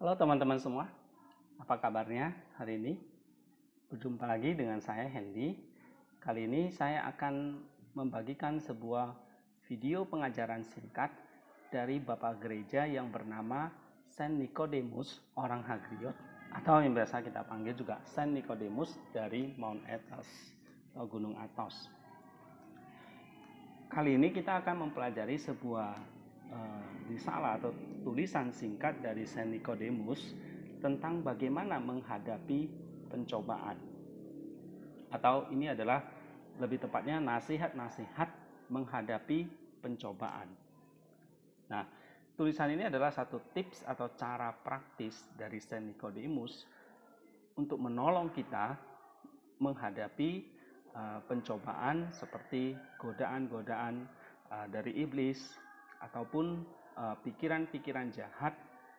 Halo teman-teman semua, apa kabarnya hari ini? Berjumpa lagi dengan saya Hendy. Kali ini saya akan membagikan sebuah video pengajaran singkat dari Bapak Gereja yang bernama Saint Nicodemus orang Hagriot atau yang biasa kita panggil juga Saint Nicodemus dari Mount Athos atau Gunung Athos. Kali ini kita akan mempelajari sebuah uh, risalah atau tulisan singkat dari Saint Nicodemus tentang bagaimana menghadapi pencobaan. Atau ini adalah lebih tepatnya nasihat-nasihat menghadapi pencobaan. Nah, tulisan ini adalah satu tips atau cara praktis dari Saint Nicodemus untuk menolong kita menghadapi eh, pencobaan seperti godaan-godaan eh, dari iblis ataupun Eh, pikiran-pikiran jahat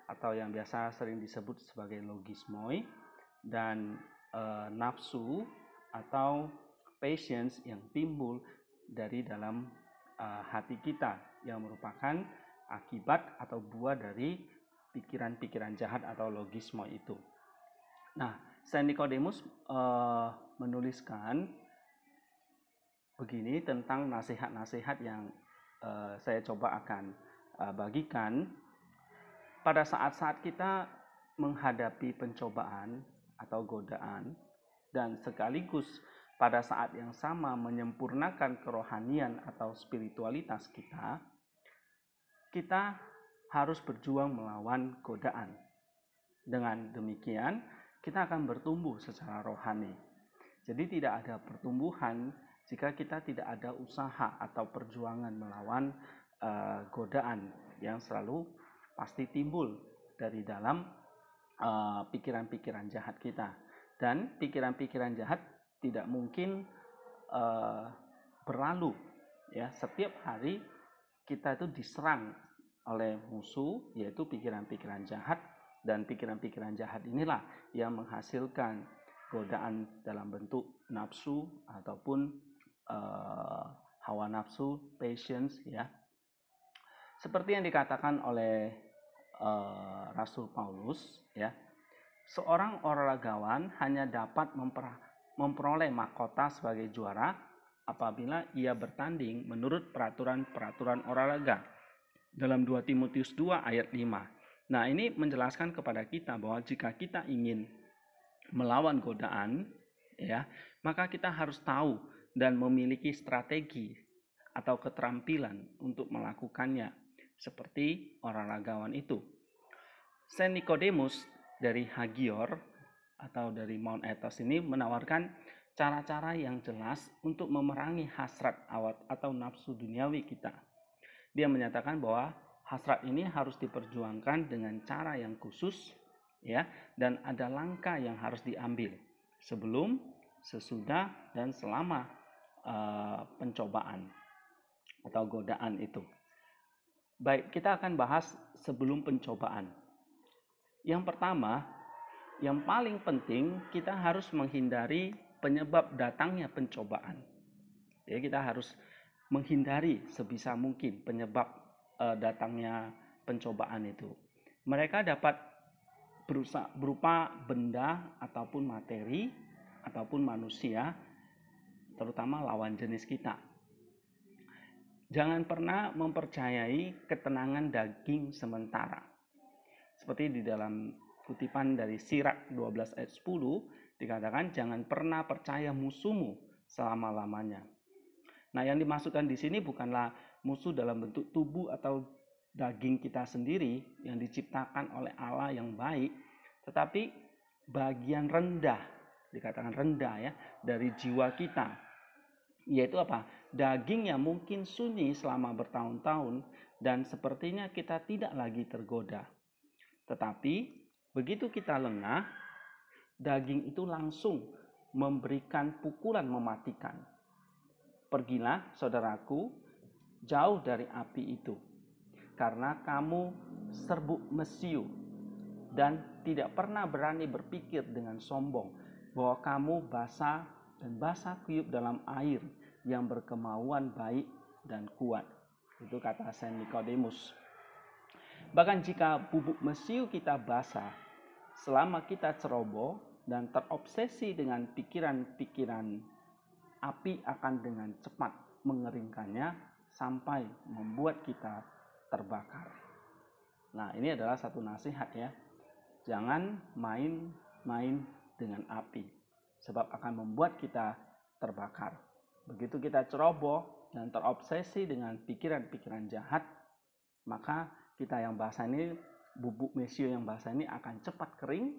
atau yang biasa sering disebut sebagai logismoi dan uh, nafsu atau patience yang timbul dari dalam uh, hati kita yang merupakan akibat atau buah dari pikiran-pikiran jahat atau logismoi itu. Nah, Saint Nicodemus uh, menuliskan begini tentang nasihat-nasihat yang uh, saya coba akan Eh, bagikan, pada saat-saat kita menghadapi pencobaan atau godaan, dan sekaligus pada saat yang sama menyempurnakan kerohanian atau spiritualitas kita, kita harus berjuang melawan godaan. Dengan demikian, kita akan bertumbuh secara rohani. Jadi, tidak ada pertumbuhan jika kita tidak ada usaha atau perjuangan melawan uh, godaan yang selalu pasti timbul dari dalam eh, pikiran-pikiran uh, jahat kita dan pikiran-pikiran jahat tidak mungkin uh, berlalu ya setiap hari kita itu diserang oleh musuh yaitu pikiran-pikiran jahat dan pikiran-pikiran jahat inilah yang menghasilkan godaan dalam bentuk nafsu ataupun uh, hawa nafsu, patience ya seperti yang dikatakan oleh uh, Rasul Paulus, ya, seorang olahragawan hanya dapat memperoleh mahkota sebagai juara apabila ia bertanding menurut peraturan-peraturan olahraga dalam 2 Timotius 2 ayat 5. Nah, ini menjelaskan kepada kita bahwa jika kita ingin melawan godaan, ya, maka kita harus tahu dan memiliki strategi atau keterampilan untuk melakukannya seperti orang ragawan itu. Saint Nicodemus dari Hagior atau dari Mount Athos ini menawarkan cara-cara yang jelas untuk memerangi hasrat awat atau nafsu duniawi kita. Dia menyatakan bahwa hasrat ini harus diperjuangkan dengan cara yang khusus ya dan ada langkah yang harus diambil sebelum, sesudah dan selama uh, pencobaan atau godaan itu. Baik, kita akan bahas sebelum pencobaan. Yang pertama, yang paling penting kita harus menghindari penyebab datangnya pencobaan. Jadi ya, kita harus menghindari sebisa mungkin penyebab eh, datangnya pencobaan itu. Mereka dapat berupa benda ataupun materi ataupun manusia, terutama lawan jenis kita Jangan pernah mempercayai ketenangan daging sementara. Seperti di dalam kutipan dari Sirak 12 ayat 10 dikatakan jangan pernah percaya musuhmu selama-lamanya. Nah, yang dimasukkan di sini bukanlah musuh dalam bentuk tubuh atau daging kita sendiri yang diciptakan oleh Allah yang baik, tetapi bagian rendah, dikatakan rendah ya, dari jiwa kita. Yaitu apa? dagingnya mungkin sunyi selama bertahun-tahun dan sepertinya kita tidak lagi tergoda. Tetapi begitu kita lengah, daging itu langsung memberikan pukulan mematikan. Pergilah, saudaraku, jauh dari api itu, karena kamu serbuk mesiu dan tidak pernah berani berpikir dengan sombong bahwa kamu basah dan basah kuyup dalam air yang berkemauan baik dan kuat. Itu kata Saint Nicodemus. Bahkan jika bubuk mesiu kita basah, selama kita ceroboh dan terobsesi dengan pikiran-pikiran api akan dengan cepat mengeringkannya sampai membuat kita terbakar. Nah, ini adalah satu nasihat ya. Jangan main-main dengan api sebab akan membuat kita terbakar. Begitu kita ceroboh dan terobsesi dengan pikiran-pikiran jahat, maka kita yang bahasa ini, bubuk mesio yang bahasa ini akan cepat kering,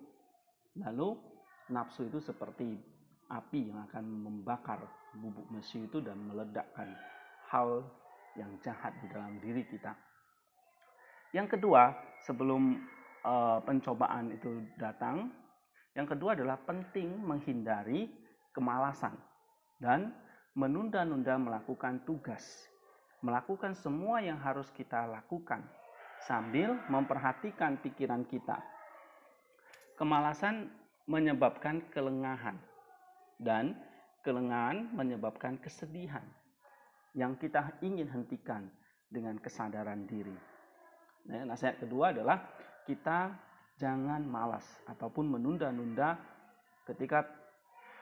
lalu nafsu itu seperti api yang akan membakar bubuk mesiu itu dan meledakkan hal yang jahat di dalam diri kita. Yang kedua, sebelum uh, pencobaan itu datang, yang kedua adalah penting menghindari kemalasan dan menunda-nunda melakukan tugas, melakukan semua yang harus kita lakukan, sambil memperhatikan pikiran kita. Kemalasan menyebabkan kelengahan, dan kelengahan menyebabkan kesedihan yang kita ingin hentikan dengan kesadaran diri. Nah, nasihat kedua adalah kita jangan malas ataupun menunda-nunda ketika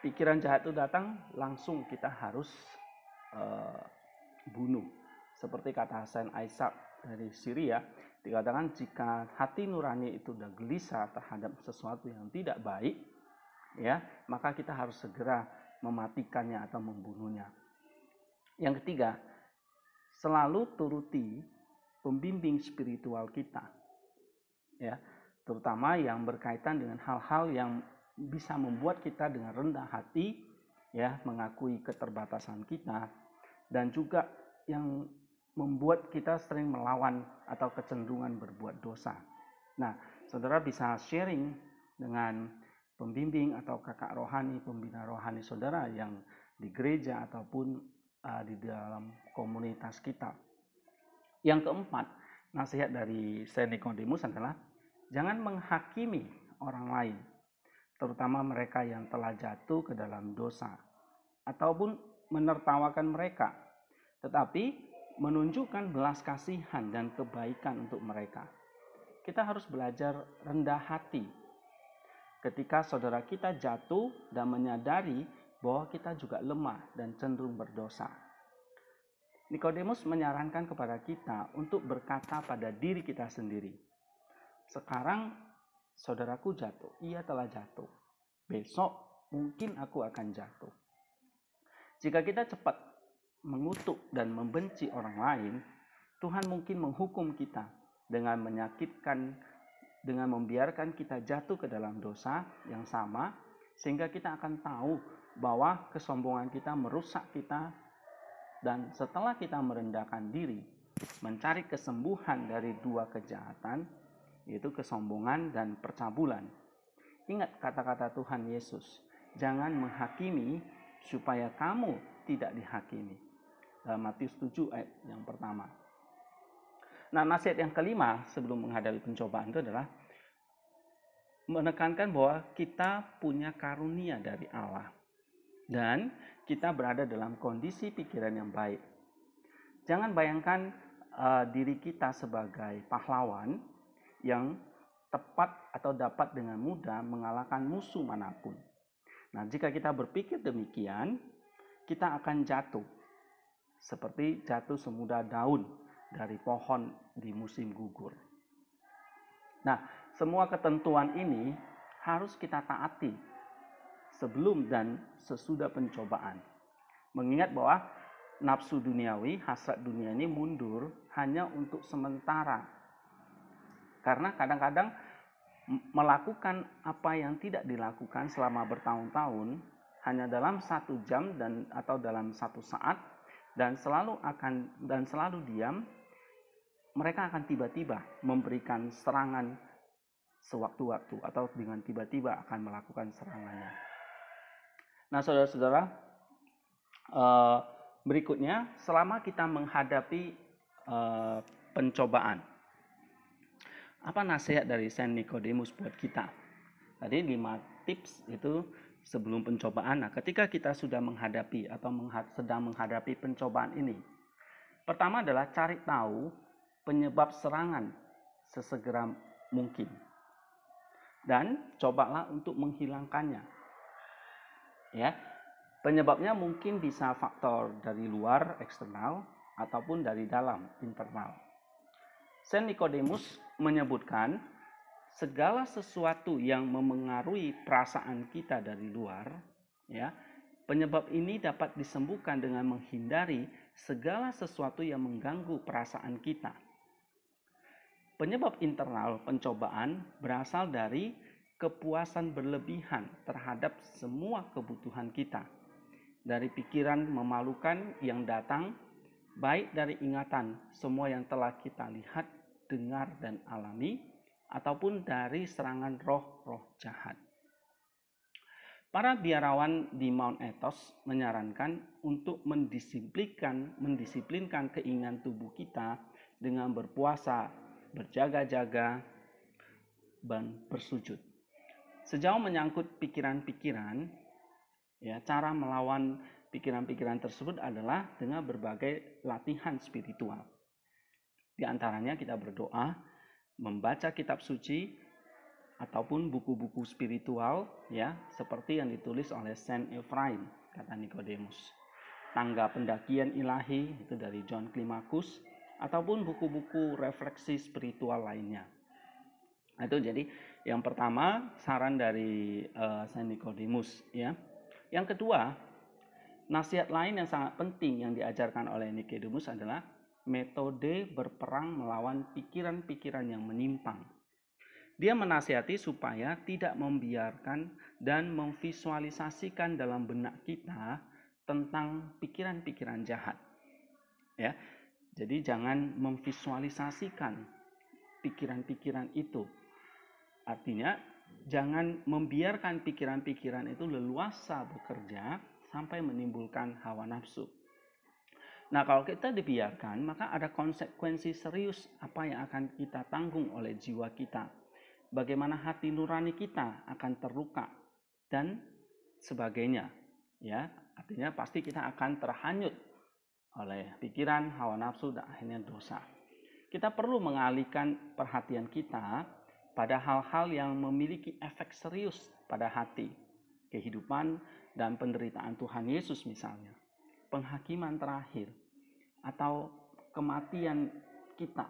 pikiran jahat itu datang, langsung kita harus uh, bunuh. Seperti kata Hasan Aisyah dari Syria, dikatakan jika hati nurani itu sudah gelisah terhadap sesuatu yang tidak baik, ya maka kita harus segera mematikannya atau membunuhnya. Yang ketiga, selalu turuti pembimbing spiritual kita, ya terutama yang berkaitan dengan hal-hal yang bisa membuat kita dengan rendah hati ya mengakui keterbatasan kita dan juga yang membuat kita sering melawan atau kecenderungan berbuat dosa. Nah, saudara bisa sharing dengan pembimbing atau kakak rohani, pembina rohani saudara yang di gereja ataupun uh, di dalam komunitas kita. Yang keempat, nasihat dari Saint Nicodemus adalah jangan menghakimi orang lain terutama mereka yang telah jatuh ke dalam dosa, ataupun menertawakan mereka, tetapi menunjukkan belas kasihan dan kebaikan untuk mereka. Kita harus belajar rendah hati ketika saudara kita jatuh dan menyadari bahwa kita juga lemah dan cenderung berdosa. Nikodemus menyarankan kepada kita untuk berkata pada diri kita sendiri, "Sekarang saudaraku jatuh. Ia telah jatuh. Besok mungkin aku akan jatuh. Jika kita cepat mengutuk dan membenci orang lain, Tuhan mungkin menghukum kita dengan menyakitkan, dengan membiarkan kita jatuh ke dalam dosa yang sama, sehingga kita akan tahu bahwa kesombongan kita merusak kita, dan setelah kita merendahkan diri, mencari kesembuhan dari dua kejahatan, yaitu kesombongan dan percabulan. Ingat kata-kata Tuhan Yesus, jangan menghakimi supaya kamu tidak dihakimi. Dalam Matius 7 ayat yang pertama. Nah, nasihat yang kelima sebelum menghadapi pencobaan itu adalah menekankan bahwa kita punya karunia dari Allah dan kita berada dalam kondisi pikiran yang baik. Jangan bayangkan uh, diri kita sebagai pahlawan yang tepat atau dapat dengan mudah mengalahkan musuh manapun. Nah, jika kita berpikir demikian, kita akan jatuh seperti jatuh semudah daun dari pohon di musim gugur. Nah, semua ketentuan ini harus kita taati sebelum dan sesudah pencobaan. Mengingat bahwa nafsu duniawi, hasrat dunia ini mundur hanya untuk sementara karena kadang-kadang melakukan apa yang tidak dilakukan selama bertahun-tahun hanya dalam satu jam dan atau dalam satu saat dan selalu akan dan selalu diam mereka akan tiba-tiba memberikan serangan sewaktu-waktu atau dengan tiba-tiba akan melakukan serangannya. Nah, saudara-saudara, eh, berikutnya selama kita menghadapi eh, pencobaan, apa nasihat dari Saint Nicodemus buat kita? Tadi lima tips itu sebelum pencobaan. Nah, ketika kita sudah menghadapi atau sedang menghadapi pencobaan ini, pertama adalah cari tahu penyebab serangan sesegera mungkin. Dan cobalah untuk menghilangkannya. Ya. Penyebabnya mungkin bisa faktor dari luar, eksternal, ataupun dari dalam, internal. Saint Nicodemus menyebutkan segala sesuatu yang memengaruhi perasaan kita dari luar, ya. Penyebab ini dapat disembuhkan dengan menghindari segala sesuatu yang mengganggu perasaan kita. Penyebab internal pencobaan berasal dari kepuasan berlebihan terhadap semua kebutuhan kita. Dari pikiran memalukan yang datang, baik dari ingatan semua yang telah kita lihat dengar dan alami, ataupun dari serangan roh-roh jahat. Para biarawan di Mount Etos menyarankan untuk mendisiplinkan, mendisiplinkan keinginan tubuh kita dengan berpuasa, berjaga-jaga, dan bersujud. Sejauh menyangkut pikiran-pikiran, ya cara melawan pikiran-pikiran tersebut adalah dengan berbagai latihan spiritual. Di antaranya kita berdoa, membaca kitab suci ataupun buku-buku spiritual ya, seperti yang ditulis oleh Saint Ephraim kata Nikodemus. Tangga pendakian ilahi itu dari John Climacus ataupun buku-buku refleksi spiritual lainnya. itu jadi yang pertama saran dari uh, Saint Nikodemus ya. Yang kedua, nasihat lain yang sangat penting yang diajarkan oleh Nikodemus adalah metode berperang melawan pikiran-pikiran yang menyimpang. Dia menasihati supaya tidak membiarkan dan memvisualisasikan dalam benak kita tentang pikiran-pikiran jahat. Ya. Jadi jangan memvisualisasikan pikiran-pikiran itu. Artinya jangan membiarkan pikiran-pikiran itu leluasa bekerja sampai menimbulkan hawa nafsu. Nah, kalau kita dibiarkan, maka ada konsekuensi serius apa yang akan kita tanggung oleh jiwa kita. Bagaimana hati nurani kita akan terluka dan sebagainya. Ya, artinya pasti kita akan terhanyut oleh pikiran, hawa nafsu dan akhirnya dosa. Kita perlu mengalihkan perhatian kita pada hal-hal yang memiliki efek serius pada hati, kehidupan dan penderitaan Tuhan Yesus misalnya penghakiman terakhir atau kematian kita.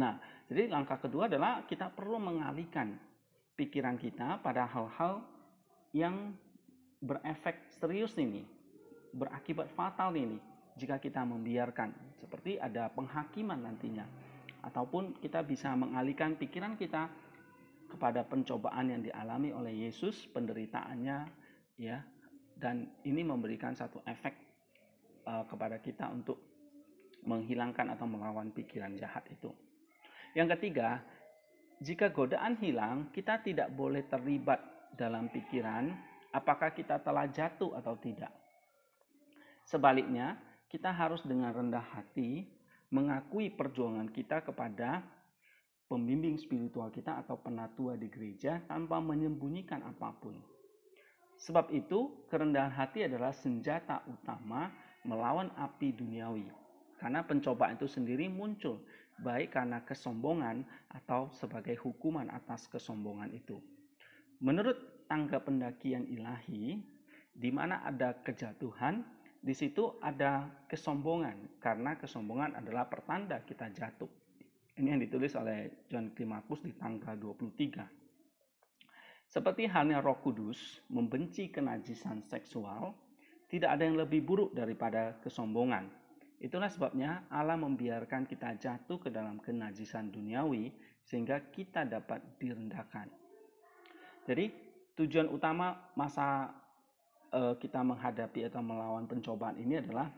Nah, jadi langkah kedua adalah kita perlu mengalihkan pikiran kita pada hal-hal yang berefek serius ini, berakibat fatal ini jika kita membiarkan. Seperti ada penghakiman nantinya. Ataupun kita bisa mengalihkan pikiran kita kepada pencobaan yang dialami oleh Yesus, penderitaannya ya dan ini memberikan satu efek uh, kepada kita untuk menghilangkan atau melawan pikiran jahat itu. Yang ketiga, jika godaan hilang, kita tidak boleh terlibat dalam pikiran apakah kita telah jatuh atau tidak. Sebaliknya, kita harus dengan rendah hati mengakui perjuangan kita kepada pembimbing spiritual kita atau penatua di gereja tanpa menyembunyikan apapun. Sebab itu, kerendahan hati adalah senjata utama melawan api duniawi. Karena pencobaan itu sendiri muncul, baik karena kesombongan atau sebagai hukuman atas kesombongan itu. Menurut tangga pendakian ilahi, di mana ada kejatuhan, di situ ada kesombongan, karena kesombongan adalah pertanda kita jatuh. Ini yang ditulis oleh John Climacus di tangga 23. Seperti halnya Roh Kudus membenci kenajisan seksual, tidak ada yang lebih buruk daripada kesombongan. Itulah sebabnya Allah membiarkan kita jatuh ke dalam kenajisan duniawi sehingga kita dapat direndahkan. Jadi, tujuan utama masa eh, kita menghadapi atau melawan pencobaan ini adalah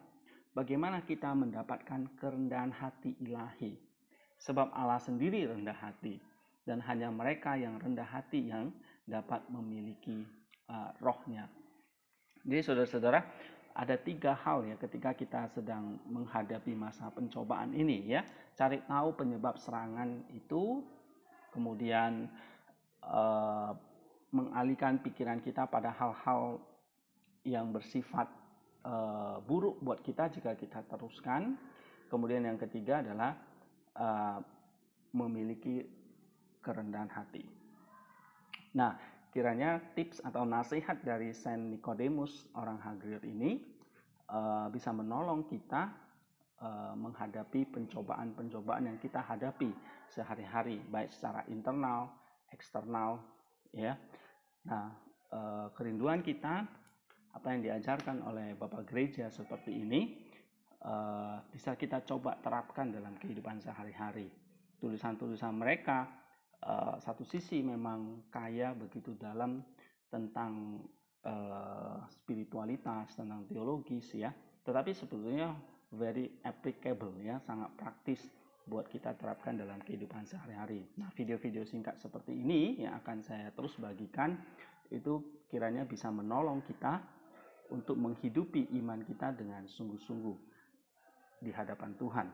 bagaimana kita mendapatkan kerendahan hati ilahi. Sebab Allah sendiri rendah hati dan hanya mereka yang rendah hati yang dapat memiliki uh, rohnya. Jadi saudara-saudara, ada tiga hal ya ketika kita sedang menghadapi masa pencobaan ini ya. Cari tahu penyebab serangan itu, kemudian uh, mengalihkan pikiran kita pada hal-hal yang bersifat uh, buruk buat kita jika kita teruskan. Kemudian yang ketiga adalah uh, memiliki kerendahan hati. Nah, kiranya tips atau nasihat dari Saint Nicodemus orang Hagrid ini uh, bisa menolong kita uh, menghadapi pencobaan-pencobaan yang kita hadapi sehari-hari, baik secara internal, eksternal, ya. Nah, uh, kerinduan kita apa yang diajarkan oleh Bapak Gereja seperti ini uh, bisa kita coba terapkan dalam kehidupan sehari-hari. Tulisan-tulisan mereka Eh, satu sisi memang kaya begitu dalam tentang uh, spiritualitas, tentang teologis ya, tetapi sebetulnya very applicable ya, sangat praktis buat kita terapkan dalam kehidupan sehari-hari. Nah, video-video singkat seperti ini yang akan saya terus bagikan itu kiranya bisa menolong kita untuk menghidupi iman kita dengan sungguh-sungguh di hadapan Tuhan.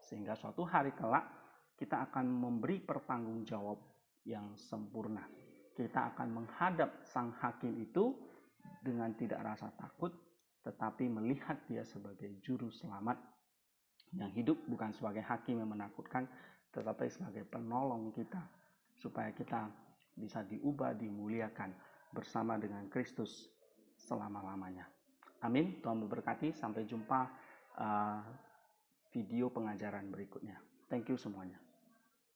Sehingga suatu hari kelak kita akan memberi pertanggung jawab yang sempurna. Kita akan menghadap sang hakim itu dengan tidak rasa takut, tetapi melihat dia sebagai juru selamat yang hidup bukan sebagai hakim yang menakutkan, tetapi sebagai penolong kita supaya kita bisa diubah, dimuliakan bersama dengan Kristus selama-lamanya. Amin. Tuhan memberkati. Sampai jumpa uh, video pengajaran berikutnya. Thank you semuanya.